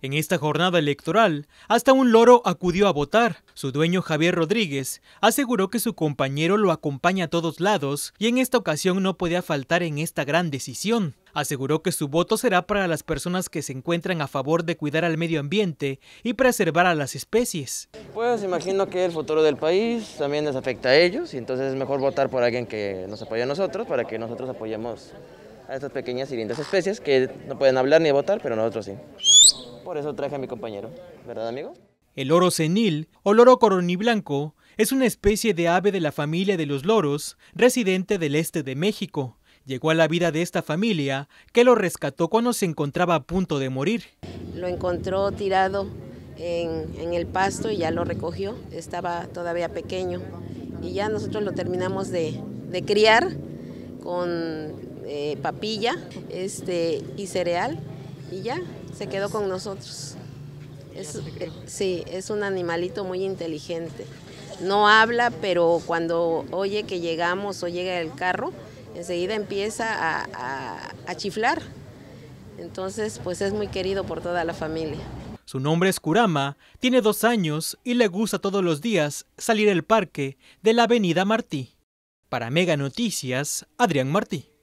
En esta jornada electoral, hasta un loro acudió a votar. Su dueño Javier Rodríguez aseguró que su compañero lo acompaña a todos lados y en esta ocasión no podía faltar en esta gran decisión. Aseguró que su voto será para las personas que se encuentran a favor de cuidar al medio ambiente y preservar a las especies. Pues imagino que el futuro del país también les afecta a ellos y entonces es mejor votar por alguien que nos apoye a nosotros para que nosotros apoyemos a estas pequeñas y lindas especies que no pueden hablar ni votar, pero nosotros sí. Por eso traje a mi compañero, ¿verdad amigo? El loro senil o loro coroniblanco es una especie de ave de la familia de los loros, residente del este de México. Llegó a la vida de esta familia que lo rescató cuando se encontraba a punto de morir. Lo encontró tirado en, el pasto y ya lo recogió. Estaba todavía pequeño y ya nosotros lo terminamos de, criar con eh, papilla este, y cereal y ya se quedó con nosotros. Es, eh, sí, es un animalito muy inteligente. No habla, pero cuando oye que llegamos o llega el carro, enseguida empieza a, a chiflar. Entonces, pues es muy querido por toda la familia. Su nombre es Kurama, tiene dos años y le gusta todos los días salir al parque de la Avenida Martí. Para Mega Noticias, Adrián Martí.